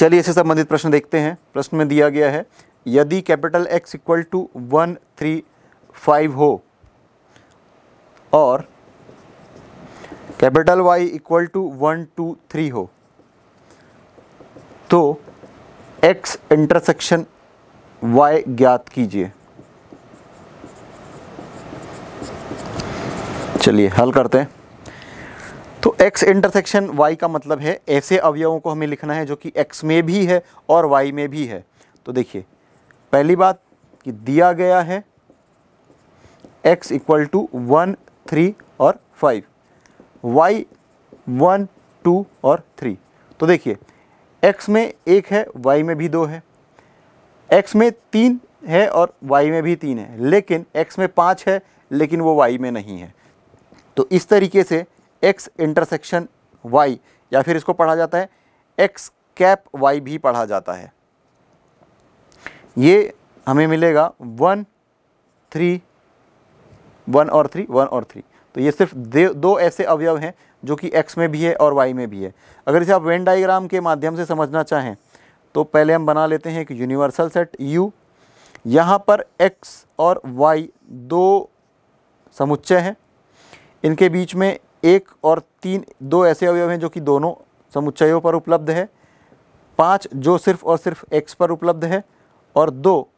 चलिए इससे संबंधित प्रश्न देखते हैं प्रश्न में दिया गया है यदि capital X equal to one three five हो और capital Y equal to one two three हो तो एक्स इंटरसेक्शन वाई ज्ञात कीजिए चलिए हल करते हैं तो x इंटरसेक्शन y का मतलब है ऐसे अवयवों को हमें लिखना है जो कि x में भी है और y में भी है तो देखिए पहली बात कि दिया गया है x equal to one three और फाइव y वन टू और थ्री तो देखिए x में एक है y में भी दो है x में तीन है और y में भी तीन है लेकिन x में पाँच है लेकिन वो y में नहीं है तो इस तरीके से एक्स इंटरसेक्शन वाई या फिर इसको पढ़ा जाता है एक्स कैप वाई भी पढ़ा जाता है ये हमें मिलेगा वन थ्री वन और थ्री वन और थ्री तो ये सिर्फ दो ऐसे अवयव हैं जो कि एक्स में भी है और वाई में भी है अगर इसे आप वेन डाइग्राम के माध्यम से समझना चाहें तो पहले हम बना लेते हैं एक यूनिवर्सल सेट यू यहाँ पर एक्स और वाई दो समुच्चय हैं इनके बीच में एक और तीन दो ऐसे अवयव हैं जो कि दोनों समुच्चयों पर उपलब्ध है पाँच जो सिर्फ और सिर्फ एक्स पर उपलब्ध है और दो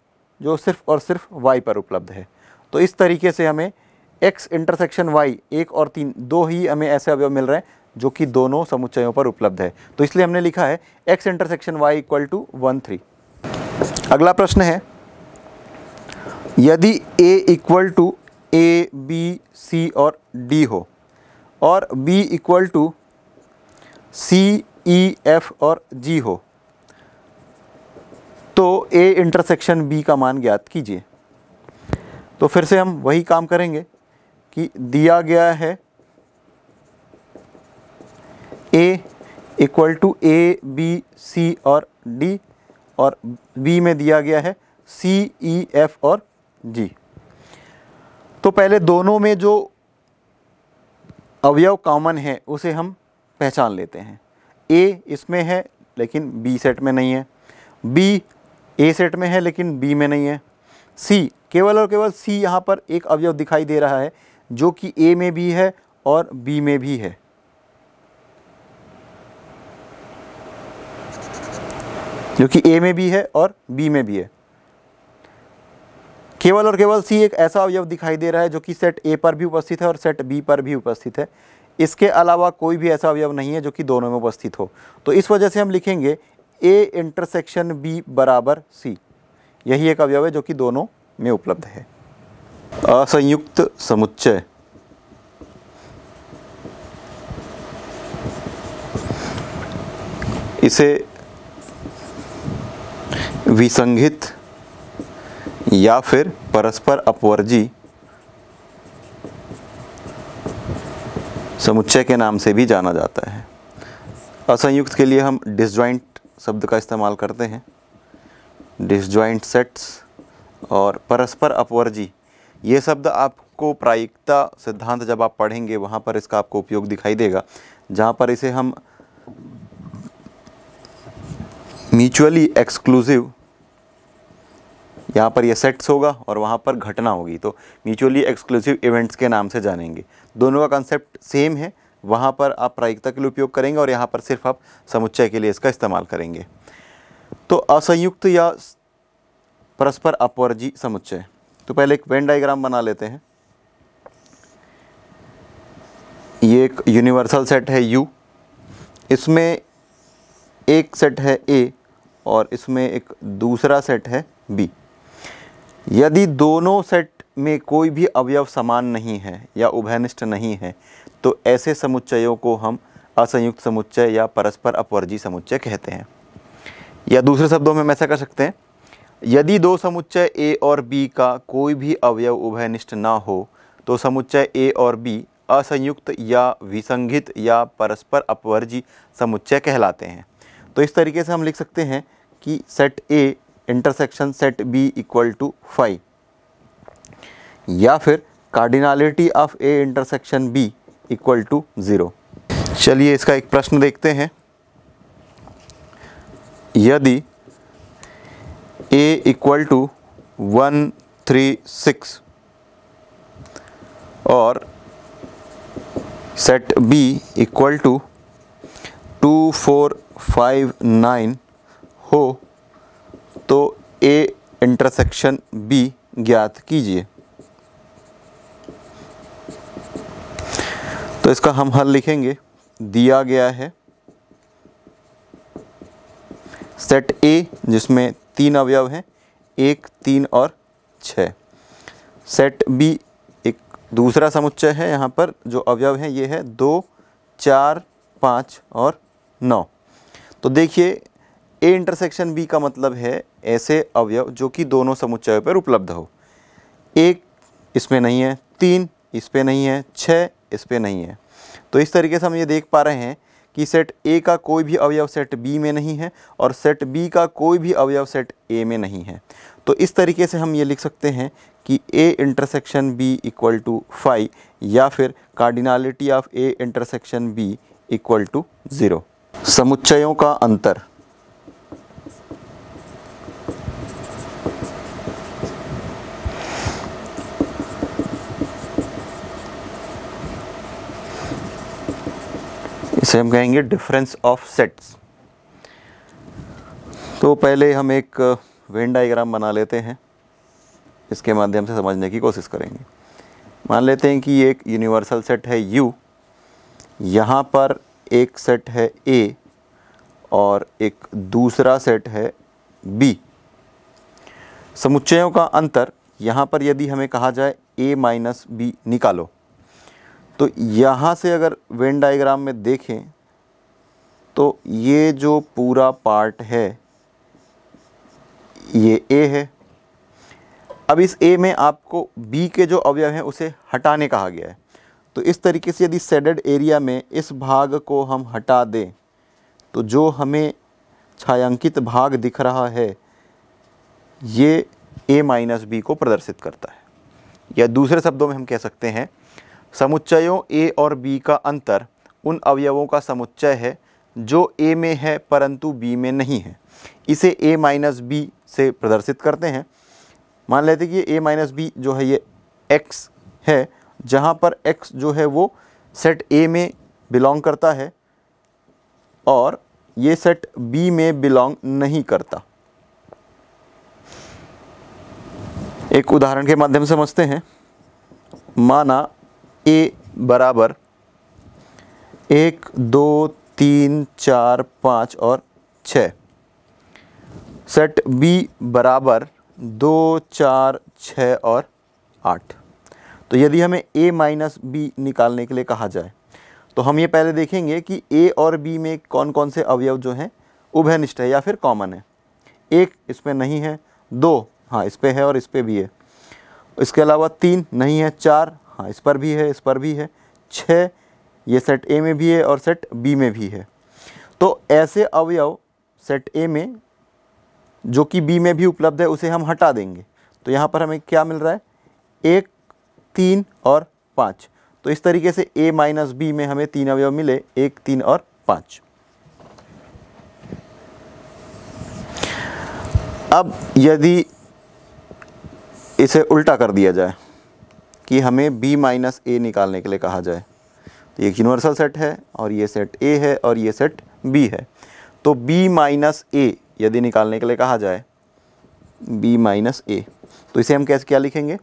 जो सिर्फ और सिर्फ वाई पर उपलब्ध है तो इस तरीके से हमें एक्स इंटरसेक्शन वाई एक और तीन दो ही हमें ऐसे अवयव मिल रहे हैं जो कि दोनों समुच्चयों पर उपलब्ध है तो इसलिए हमने लिखा है X intersection Y equal to one three अगला प्रश्न है यदि A equal to A B C और डी हो और B equal to C E F और जी हो तो A इंटरसेक्शन B का मान ज्ञात कीजिए तो फिर से हम वही काम करेंगे कि दिया गया है A equal to A B C और डी और B में दिया गया है सी ई एफ और जी तो पहले दोनों में जो अवयव कॉमन है उसे हम पहचान लेते हैं ए इसमें है लेकिन बी सेट में नहीं है बी ए सेट में है लेकिन बी में नहीं है सी केवल और केवल सी यहाँ पर एक अवयव दिखाई दे रहा है जो कि ए में भी है और बी में भी है जो कि ए में भी है और बी में भी है केवल और केवल सी एक ऐसा अवयव दिखाई दे रहा है जो कि सेट ए पर भी उपस्थित है और सेट बी पर भी उपस्थित है इसके अलावा कोई भी ऐसा अवयव नहीं है जो कि दोनों में उपस्थित हो तो इस वजह से हम लिखेंगे ए इंटरसेक्शन बी बराबर सी यही एक अवयव है जो कि दोनों में उपलब्ध है असंयुक्त समुच्चय इसे विसंगित या फिर परस्पर अपवर्जी समुच्चय के नाम से भी जाना जाता है असंयुक्त के लिए हम डिसज्वाइंट शब्द का इस्तेमाल करते हैं डिसज्वाइंट सेट्स और परस्पर अपवर्जी ये शब्द आपको प्रायिकता सिद्धांत जब आप पढ़ेंगे वहाँ पर इसका आपको उपयोग दिखाई देगा जहाँ पर इसे हम म्यूचुअली एक्सक्लूसिव यहाँ पर ये सेट्स होगा और वहाँ पर घटना होगी तो म्यूचुअली एक्सक्लूसिव इवेंट्स के नाम से जानेंगे दोनों का कंसेप्ट सेम है वहाँ पर आप प्रायिकता के लिए उपयोग करेंगे और यहाँ पर सिर्फ आप समुच्चय के लिए इसका इस्तेमाल करेंगे तो असंयुक्त या परस्पर अपवर्जी समुच्चय तो पहले एक वेन डाइग्राम बना लेते हैं ये एक यूनिवर्सल सेट है यू इसमें एक सेट है ए और इसमें एक दूसरा सेट है बी यदि दोनों सेट में कोई भी अवयव समान नहीं है या उभयनिष्ठ नहीं है तो ऐसे समुच्चयों को हम असंयुक्त समुच्चय या परस्पर अपवर्जी समुच्चय कहते हैं या दूसरे शब्दों में हम ऐसा कर सकते हैं यदि दो समुच्चय ए और बी का कोई भी अवयव उभयनिष्ठ ना हो तो समुच्चय ए और बी असंयुक्त या विसंगित या परस्पर अपवर्जी समुच्चय कहलाते हैं तो इस तरीके से हम लिख सकते हैं कि set A intersection set B equal to five या फिर cardinality of A intersection B equal to zero चलिए इसका एक प्रश्न देखते हैं यदि A equal to one three six और set B equal to two four five nine हो तो ए इंटरसेक्शन बी ज्ञात कीजिए तो इसका हम हल लिखेंगे दिया गया है सेट ए जिसमें तीन अवयव हैं एक तीन और छ सेट बी एक दूसरा समुच्चय है यहाँ पर जो अवयव हैं ये है दो चार पाँच और नौ तो देखिए ए इंटरसेक्शन बी का मतलब है ऐसे अवयव जो कि दोनों समुच्चयों पर उपलब्ध हो एक इसमें नहीं है तीन इस पर नहीं है छः इस पर नहीं है तो इस तरीके से हम ये देख पा रहे हैं कि सेट ए का कोई भी अवयव सेट बी में नहीं है और सेट बी का कोई भी अवयव सेट ए में नहीं है तो इस तरीके से हम ये लिख सकते हैं कि A intersection B equal to five या फिर cardinality of A intersection B equal to zero समुच्चयों का अंतर इसे हम कहेंगे डिफरेंस ऑफ सेट्स तो पहले हम एक वेन डाइग्राम बना लेते हैं इसके माध्यम से समझने की कोशिश करेंगे मान लेते हैं कि ये एक यूनिवर्सल सेट है U यहाँ पर एक सेट है A और एक दूसरा सेट है B समुच्चयों का अंतर यहाँ पर यदि हमें कहा जाए A माइनस बी निकालो तो यहाँ से अगर वेन डायग्राम में देखें तो ये जो पूरा पार्ट है ये ए है अब इस ए में आपको बी के जो अवयव हैं उसे हटाने कहा गया है तो इस तरीके से यदि सेडेड एरिया में इस भाग को हम हटा दें तो जो हमें छायांकित भाग दिख रहा है ये ए माइनस बी को प्रदर्शित करता है या दूसरे शब्दों में हम कह सकते हैं समुच्चयों ए और बी का अंतर उन अवयवों का समुच्चय है जो ए में है परंतु बी में नहीं है इसे ए माइनस बी से प्रदर्शित करते हैं मान लेते कि ए माइनस बी जो है ये एक्स है जहाँ पर एक्स जो है वो सेट ए में बिलोंग करता है और ये सेट बी में बिलोंग नहीं करता एक उदाहरण के माध्यम से समझते हैं माना ए बराबर एक दो तीन चार पाँच और छ सेट बी बराबर दो चार छ और आठ तो यदि हमें ए माइनस बी निकालने के लिए कहा जाए तो हम ये पहले देखेंगे कि ए और बी में कौन कौन से अवयव जो हैं उभयनिष्ठ है या फिर कॉमन है एक इसमें नहीं है दो हाँ इस पर है और इस पर भी है इसके अलावा तीन नहीं है चार हाँ इस पर भी है इस पर भी है छः ये सेट ए में भी है और सेट बी में भी है तो ऐसे अवयव सेट ए में जो कि बी में भी उपलब्ध है उसे हम हटा देंगे तो यहाँ पर हमें क्या मिल रहा है एक तीन और पाँच तो इस तरीके से ए माइनस बी में हमें तीन अवयव मिले एक तीन और पाँच अब यदि इसे उल्टा कर दिया जाए कि हमें b माइनस ए निकालने के लिए कहा जाए तो एक यूनिवर्सल सेट है और ये सेट ए है और ये सेट बी है तो b माइनस ए यदि निकालने के लिए कहा जाए b माइनस ए तो इसे हम कैसे क्या लिखेंगे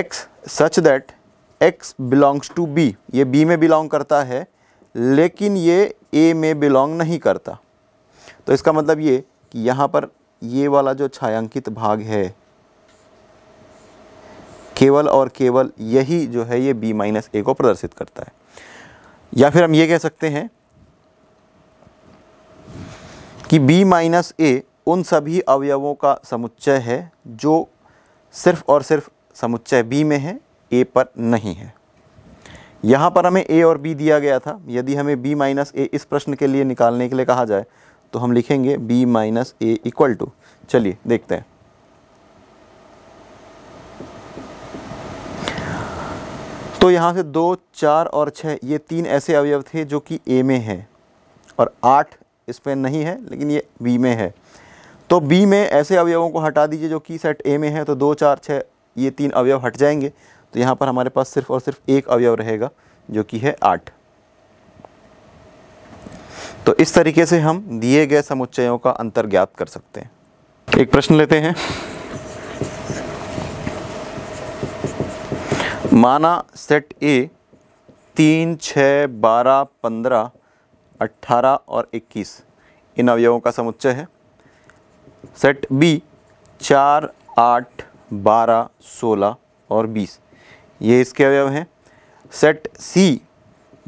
x such that x belongs to b ये b में बिलोंग करता है लेकिन ये a में बिलोंग नहीं करता तो इसका मतलब ये कि यहाँ पर ये वाला जो छायांकित भाग है केवल और केवल यही जो है ये बी माइनस ए को प्रदर्शित करता है या फिर हम ये कह सकते हैं कि बी माइनस ए उन सभी अवयवों का समुच्चय है जो सिर्फ और सिर्फ समुच्चय बी में है ए पर नहीं है यहाँ पर हमें ए और बी दिया गया था यदि हमें बी माइनस ए इस प्रश्न के लिए निकालने के लिए कहा जाए तो हम लिखेंगे B minus A equal to चलिए देखते हैं तो यहाँ से दो चार और छः ये तीन ऐसे अवयव थे जो कि ए में हैं और आठ इसमें नहीं है लेकिन ये बी में है तो बी में ऐसे अवयवों को हटा दीजिए जो कि सेट ए में है तो दो चार छः ये तीन अवयव हट जाएंगे तो यहाँ पर हमारे पास सिर्फ और सिर्फ एक अवयव रहेगा जो कि है आठ तो इस तरीके से हम दिए गए समुच्चयों का अंतर ज्ञात कर सकते हैं एक प्रश्न लेते हैं माना सेट ए तीन छः बारह पंद्रह अट्ठारह और इक्कीस इन अवयवों का समुच्चय है सेट बी चार आठ बारह सोलह और बीस ये इसके अवयव हैं सेट सी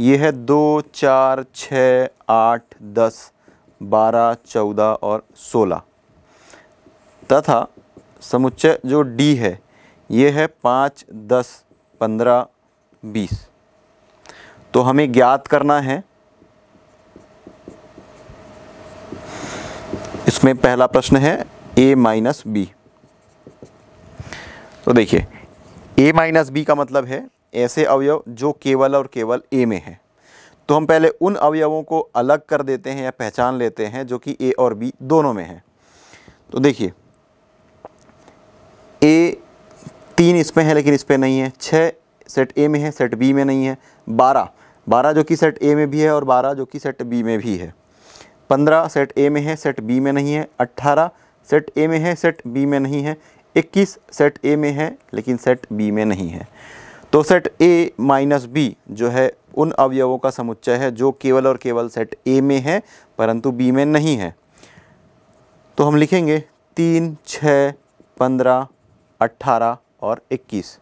ये है दो चार छः आठ दस बारह चौदह और सोलह तथा समुच्चय जो डी है ये है पाँच दस पंद्रह बीस तो हमें ज्ञात करना है इसमें पहला प्रश्न है ए माइनस बी तो देखिए ए माइनस बी का मतलब है ऐसे अवयव जो केवल और केवल ए में है तो हम पहले उन अवयवों को अलग कर देते हैं या पहचान लेते हैं जो कि ए और बी दोनों में है तो देखिए ए तीन इस पर हैं लेकिन इस पर नहीं है छः सेट ए में है सेट बी में नहीं है बारह बारह जो कि सेट ए में भी है और बारह जो कि सेट बी में भी है पंद्रह सेट ए में है सेट बी में नहीं है अट्ठारह सेट ए में है सेट बी में नहीं है इक्कीस सेट ए में है लेकिन सेट बी में नहीं है तो सेट ए माइनस बी जो है उन अवयवों का समुच्चय है जो केवल और केवल सेट ए में है परंतु बी में नहीं है तो हम लिखेंगे तीन छः पंद्रह अट्ठारह और 21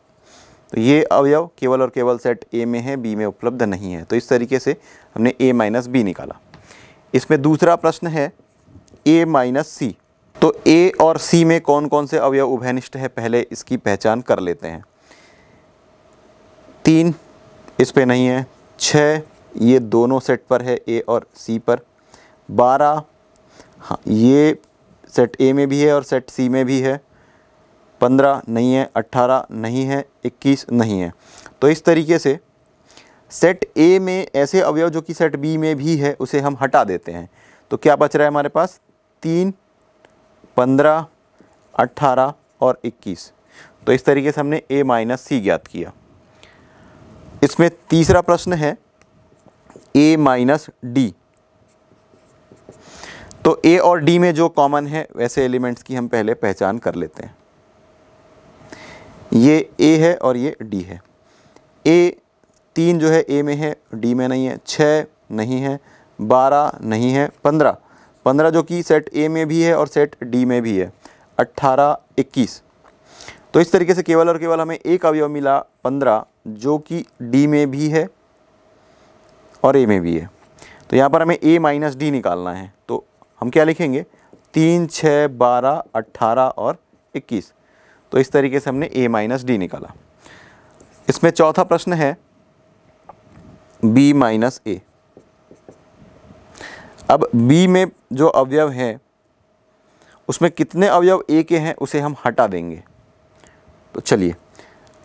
तो ये अवयव केवल और केवल सेट ए में है बी में उपलब्ध नहीं है तो इस तरीके से हमने ए माइनस बी निकाला इसमें दूसरा प्रश्न है ए माइनस सी तो ए और सी में कौन कौन से अवयव उभयनिष्ठ है पहले इसकी पहचान कर लेते हैं तीन इस पे नहीं है छः ये दोनों सेट पर है ए और सी पर बारह हाँ ये सेट ए में भी है और सेट सी में भी है पंद्रह नहीं है अट्ठारह नहीं है इक्कीस नहीं है तो इस तरीके से सेट ए में ऐसे अवयव जो कि सेट बी में भी है उसे हम हटा देते हैं तो क्या बच रहा है हमारे पास तीन पंद्रह अट्ठारह और इक्कीस तो इस तरीके से हमने ए माइनस सी ज्ञात किया इसमें तीसरा प्रश्न है ए माइनस डी तो ए और डी में जो कॉमन है वैसे एलिमेंट्स की हम पहले पहचान कर लेते हैं ये ए है और ये डी है ए तीन जो है ए में है डी में नहीं है छः नहीं है बारह नहीं है पंद्रह पंद्रह जो कि सेट ए में भी है और सेट डी में भी है अट्ठारह इक्कीस तो इस तरीके से केवल और केवल हमें एक अवयव मिला पंद्रह जो कि डी में भी है और ए में भी है तो यहाँ पर हमें ए माइनस डी निकालना है तो हम क्या लिखेंगे तीन छः बारह अट्ठारह और इक्कीस तो इस तरीके से हमने ए माइनस डी निकाला इसमें चौथा प्रश्न है बी माइनस ए अब बी में जो अवयव हैं उसमें कितने अवयव ए के हैं उसे हम हटा देंगे तो चलिए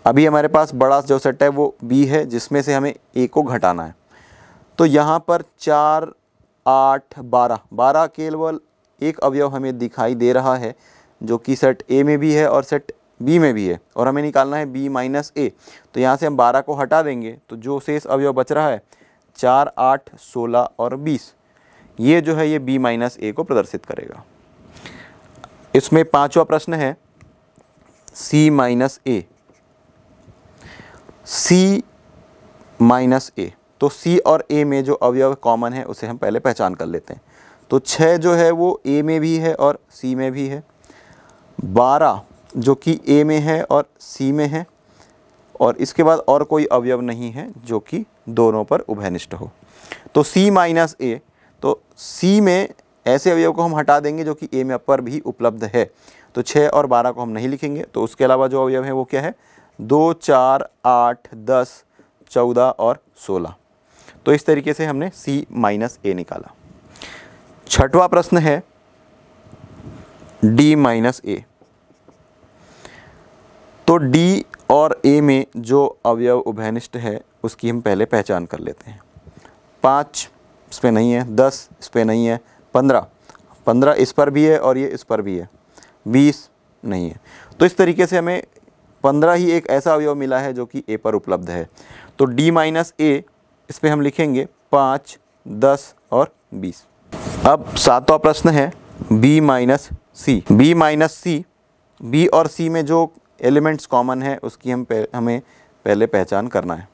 अभी हमारे पास बड़ा जो सेट है वो बी है जिसमें से हमें ए को घटाना है तो यहाँ पर चार आठ बारह बारह केवल एक अवयव हमें दिखाई दे रहा है जो कि सेट ए में भी है और सेट बी में भी है और हमें निकालना है बी माइनस ए तो यहाँ से हम बारह को हटा देंगे तो जो शेष अवयव बच रहा है चार आठ सोलह और बीस ये जो है ये बी माइनस ए को प्रदर्शित करेगा इसमें पांचवा प्रश्न है सी माइनस ए सी माइनस ए तो सी और ए में जो अवयव कॉमन है उसे हम पहले पहचान कर लेते हैं तो छः जो है वो ए में भी है और सी में भी है बारह जो कि ए में है और सी में है और इसके बाद और कोई अवयव नहीं है जो कि दोनों पर उभयनिष्ठ हो तो सी माइनस ए तो सी में ऐसे अवयव को हम हटा देंगे जो कि ए में अपर भी उपलब्ध है तो छः और बारह को हम नहीं लिखेंगे तो उसके अलावा जो अवयव है वो क्या है दो चार आठ दस चौदह और सोलह तो इस तरीके से हमने सी माइनस ए निकाला छठवा प्रश्न है डी माइनस ए तो डी और ए में जो अवयव उभयनिष्ठ है उसकी हम पहले पहचान कर लेते हैं पाँच इस पर नहीं है दस इस पर नहीं है पंद्रह पंद्रह इस पर भी है और ये इस पर भी है बीस नहीं है तो इस तरीके से हमें पंद्रह ही एक ऐसा अवयव मिला है जो कि ए पर उपलब्ध है तो डी माइनस ए इस पर हम लिखेंगे पाँच दस और बीस अब सातवां प्रश्न है B minus C B minus C B और सी में जो एलिमेंट्स कॉमन है उसकी हम पह, हमें पहले पहचान करना है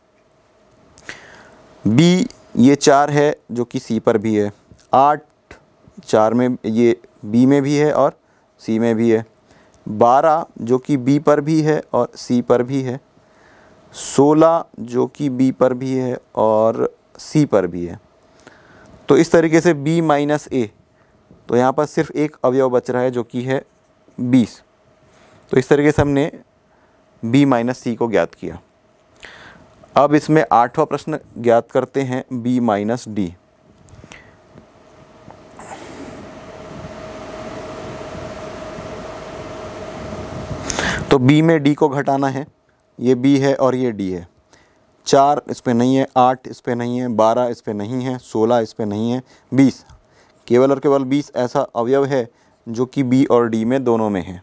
बी ये चार है जो कि सी पर भी है आठ चार में ये बी में भी है और सी में भी है बारह जो कि बी पर भी है और सी पर भी है सोलह जो कि बी पर भी है और सी पर भी है तो इस तरीके से बी माइनस ए तो यहाँ पर सिर्फ एक अवयव बच रहा है जो कि है बीस तो इस तरीके से हमने बी माइनस सी को ज्ञात किया अब इसमें आठवां प्रश्न ज्ञात करते हैं बी माइनस डी तो बी में डी को घटाना है ये बी है और ये डी है चार इस पर नहीं है आठ इस पर नहीं है बारह इस पर नहीं है सोलह इस पर नहीं है बीस केवल और केवल बीस ऐसा अवयव है जो कि बी और डी में दोनों में है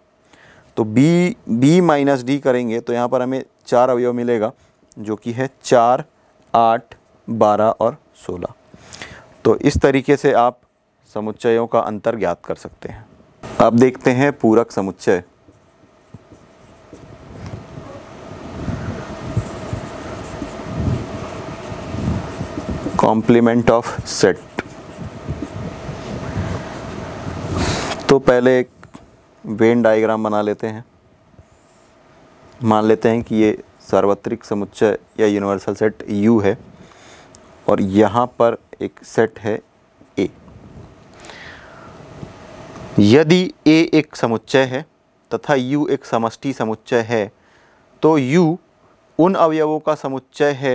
तो b b माइनस डी करेंगे तो यहाँ पर हमें चार अवयव मिलेगा जो कि है चार आठ बारह और सोलह तो इस तरीके से आप समुच्चयों का अंतर ज्ञात कर सकते हैं अब देखते हैं पूरक समुच्चय कॉम्प्लीमेंट ऑफ सेट तो पहले एक वेन डायग्राम बना लेते हैं मान लेते हैं कि ये सार्वत्रिक समुच्चय या यूनिवर्सल सेट U है और यहाँ पर एक सेट है A यदि A एक समुच्चय है तथा U एक समष्टि समुच्चय है तो U उन अवयवों का समुच्चय है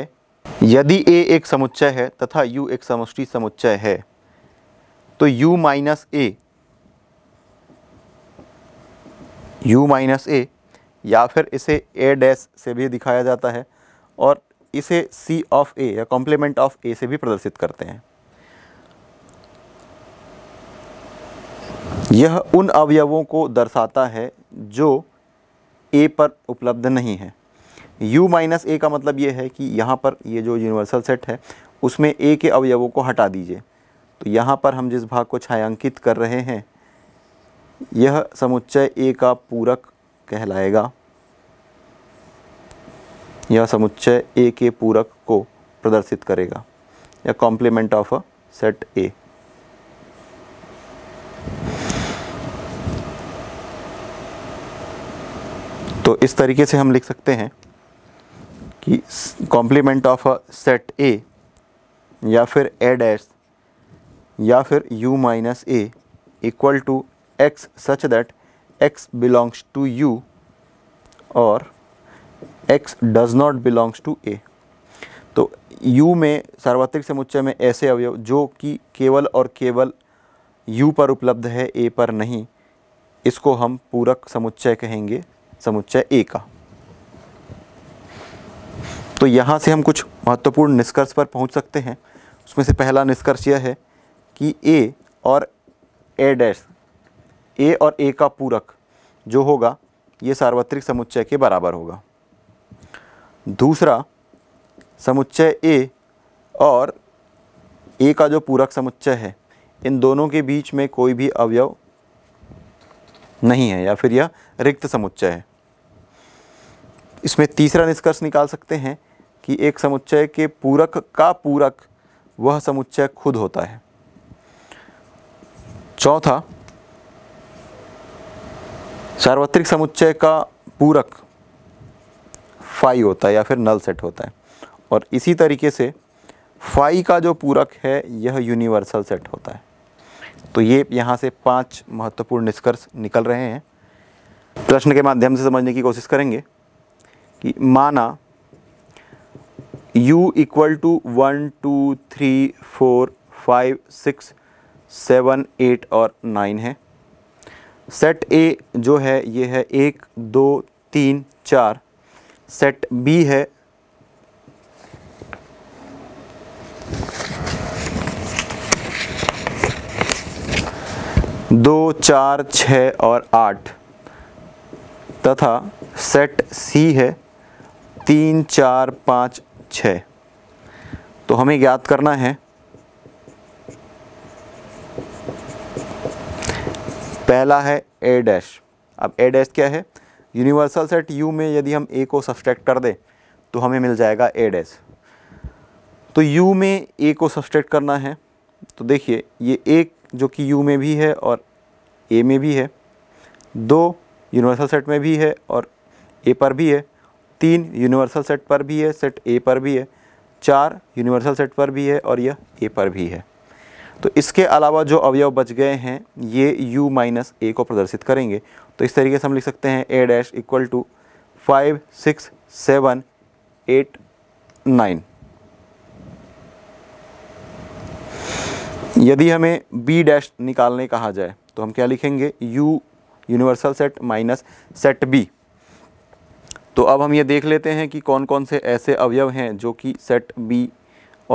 यदि A एक समुच्चय है तथा U एक समष्टि समुच्चय है तो U minus A u minus A या फिर इसे ए डैस से भी दिखाया जाता है और इसे सी ऑफ ए या कॉम्प्लीमेंट ऑफ ए से भी प्रदर्शित करते हैं यह उन अवयवों को दर्शाता है जो ए पर उपलब्ध नहीं है u माइनस ए का मतलब ये है कि यहाँ पर ये जो यूनिवर्सल सेट है उसमें ए के अवयवों को हटा दीजिए तो यहाँ पर हम जिस भाग को छायांकित कर रहे हैं यह समुच्चय ए का पूरक कहलाएगा यह समुच्चय ए के पूरक को प्रदर्शित करेगा या complement of a set A तो इस तरीके से हम लिख सकते हैं कि complement of a set A या फिर ए डैश या फिर U minus A equal to x such that x belongs to u और x does not belongs to a तो u में सार्वत्रिक समुच्चय में ऐसे अवयव जो कि केवल और केवल u पर उपलब्ध है a पर नहीं इसको हम पूरक समुच्चय कहेंगे समुच्चय ए का तो यहाँ से हम कुछ महत्वपूर्ण निष्कर्ष पर पहुँच सकते हैं उसमें से पहला निष्कर्ष यह है कि ए और ए डैश ए और ए का पूरक जो होगा ये सार्वत्रिक समुच्चय के बराबर होगा दूसरा समुच्चय ए और ए का जो पूरक समुच्चय है इन दोनों के बीच में कोई भी अवयव नहीं है या फिर यह रिक्त समुच्चय है इसमें तीसरा निष्कर्ष निकाल सकते हैं कि एक समुच्चय के पूरक का पूरक वह समुच्चय खुद होता है चौथा सार्वत्रिक समुच्चय का पूरक फाई होता है या फिर नल सेट होता है और इसी तरीके से फाई का जो पूरक है यह यूनिवर्सल सेट होता है तो ये यहाँ से पांच महत्वपूर्ण निष्कर्ष निकल रहे हैं प्रश्न के माध्यम से समझने की कोशिश करेंगे कि माना u equal to one two three four five six seven eight और नाइन है सेट ए जो है ये है एक दो तीन चार सेट बी है दो चार छ और आठ तथा सेट सी है तीन चार पाँच छ तो हमें ज्ञात करना है पहला है ए डैश अब ए डैश क्या है यूनिवर्सल सेट यू में यदि हम ए को सब्सट्रैक्ट कर दें तो हमें मिल जाएगा ए डैश तो यू में ए को सब्सट्रैक्ट करना है तो देखिए ये एक जो कि यू में भी है और ए में भी है दो यूनिवर्सल सेट में भी है और ए पर भी है तीन यूनिवर्सल सेट पर भी है सेट ए पर भी है चार यूनिवर्सल सेट पर भी है और यह ए पर भी है तो इसके अलावा जो अवयव बच गए हैं ये u माइनस ए को प्रदर्शित करेंगे तो इस तरीके से हम लिख सकते हैं A dash equal to five six seven eight nine यदि हमें b डैश निकालने कहा जाए तो हम क्या लिखेंगे u universal set minus set b तो अब हम ये देख लेते हैं कि कौन कौन से ऐसे अवयव हैं जो कि सेट b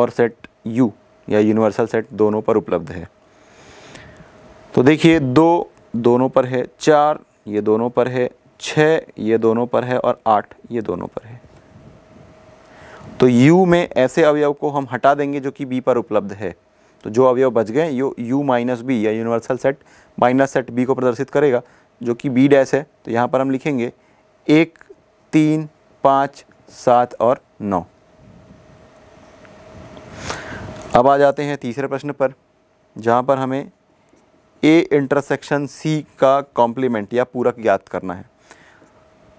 और सेट u या यूनिवर्सल सेट दोनों पर उपलब्ध है तो देखिए दो दोनों पर है चार ये दोनों पर है छः ये दोनों पर है और आठ ये दोनों पर है तो U में ऐसे अवयव को हम हटा देंगे जो कि B पर उपलब्ध है तो जो अवयव बच गए यो यू माइनस बी या universal set minus set B को प्रदर्शित करेगा जो कि B डैश है तो यहाँ पर हम लिखेंगे एक तीन पाँच सात और नौ अब आ जाते हैं तीसरे प्रश्न पर जहाँ पर हमें ए इंटरसेक्शन सी का कॉम्प्लीमेंट या पूरक ज्ञात करना है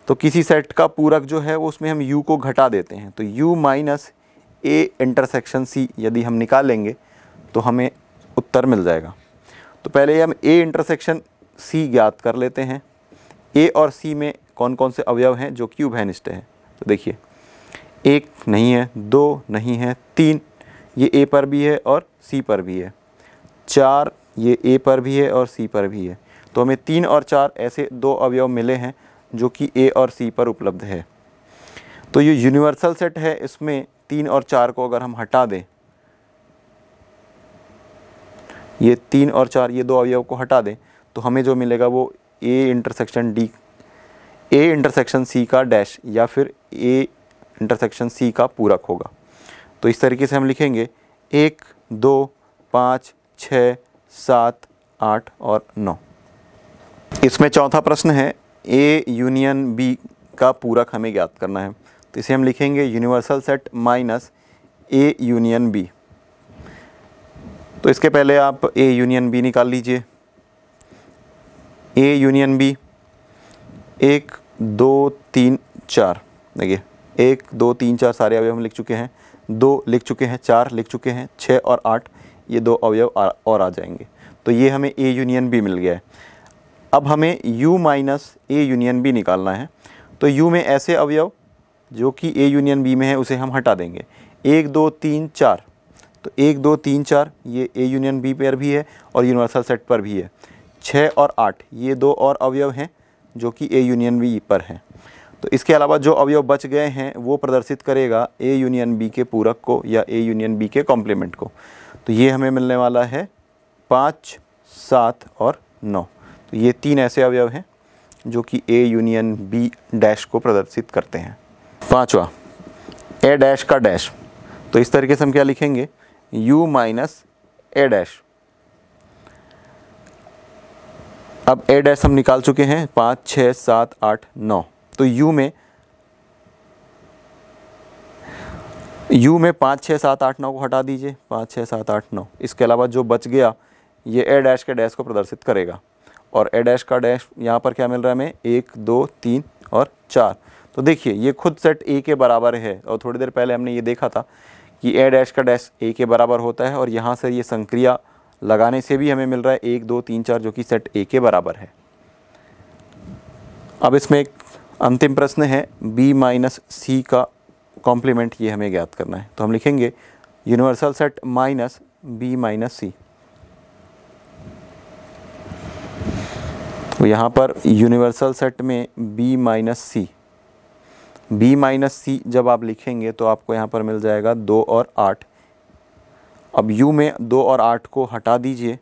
तो किसी सेट का पूरक जो है वो उसमें हम यू को घटा देते हैं तो U minus A intersection C यदि हम निकालेंगे तो हमें उत्तर मिल जाएगा तो पहले हम ए इंटरसेक्शन सी ज्ञात कर लेते हैं ए और सी में कौन कौन से अवयव हैं जो कि उभयनिष्ठ है तो देखिए एक नहीं है दो नहीं है तीन ये ए पर भी है और सी पर भी है चार ये ए पर भी है और सी पर भी है तो हमें तीन और चार ऐसे दो अवयव मिले हैं जो कि ए और सी पर उपलब्ध है तो ये यूनिवर्सल सेट है इसमें तीन और चार को अगर हम हटा दें ये तीन और चार ये दो अवयव को हटा दें तो हमें जो मिलेगा वो A intersection D A intersection C का डैश या फिर ए इंटरसेक्शन सी का पूरक होगा तो इस तरीके से हम लिखेंगे एक दो पाँच छ सात आठ और नौ इसमें चौथा प्रश्न है ए यूनियन बी का पूरक हमें ज्ञात करना है तो इसे हम लिखेंगे universal set minus A union B तो इसके पहले आप ए यूनियन बी निकाल लीजिए ए यूनियन बी एक दो तीन चार देखिए एक दो तीन चार सारे अभी हम लिख चुके हैं दो लिख चुके हैं चार लिख चुके हैं छः और आठ ये दो अवयव और आ जाएंगे तो ये हमें ए यूनियन बी मिल गया है अब हमें U minus A union B निकालना है तो यू में ऐसे अवयव जो कि ए यूनियन बी में है उसे हम हटा देंगे एक दो तीन चार तो एक दो तीन चार ये ए यूनियन बी पर भी है और यूनिवर्सल सेट पर भी है छः और आठ ये दो और अवयव हैं जो कि ए यूनियन बी पर हैं तो इसके अलावा जो अवयव बच गए हैं वो प्रदर्शित करेगा ए यूनियन बी के पूरक को या ए यूनियन बी के कॉम्प्लीमेंट को तो ये हमें मिलने वाला है पाँच सात और नौ तो ये तीन ऐसे अवयव हैं जो कि ए यूनियन बी डैश को प्रदर्शित करते हैं पांचवा ए डैश का डैश तो इस तरीके से हम क्या लिखेंगे u माइनस ए डैश अब ए डैश हम निकाल चुके हैं पाँच छः सात आठ नौ तो यू में यू में पाँच छः सात आठ नौ को हटा दीजिए पाँच छः सात आठ नौ इसके अलावा जो बच गया ये ए डैश के डैश को प्रदर्शित करेगा और ए डैश का डैश यहाँ पर क्या मिल रहा है हमें एक दो तीन और चार तो देखिए ये खुद सेट ए के बराबर है और थोड़ी देर पहले हमने ये देखा था कि ए डैश का डैश ए के बराबर होता है और यहाँ से ये संक्रिया लगाने से भी हमें मिल रहा है एक दो तीन चार जो कि सेट ए के बराबर है अब इसमें एक अंतिम प्रश्न है b माइनस सी का कॉम्प्लीमेंट ये हमें ज्ञात करना है तो हम लिखेंगे universal set minus B minus C तो यहाँ पर यूनिवर्सल सेट में b minus C B minus C जब आप लिखेंगे तो आपको यहाँ पर मिल जाएगा दो और आठ अब u में दो और आठ को हटा दीजिए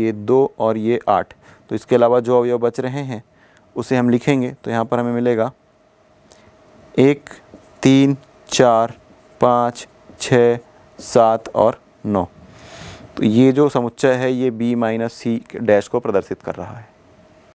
ये दो और ये आठ तो इसके अलावा जो अवयव बच रहे हैं उसे हम लिखेंगे तो यहाँ पर हमें मिलेगा एक तीन चार पाँच छ सात और नौ तो ये जो समुच्चय है ये b माइनस सी डैश को प्रदर्शित कर रहा है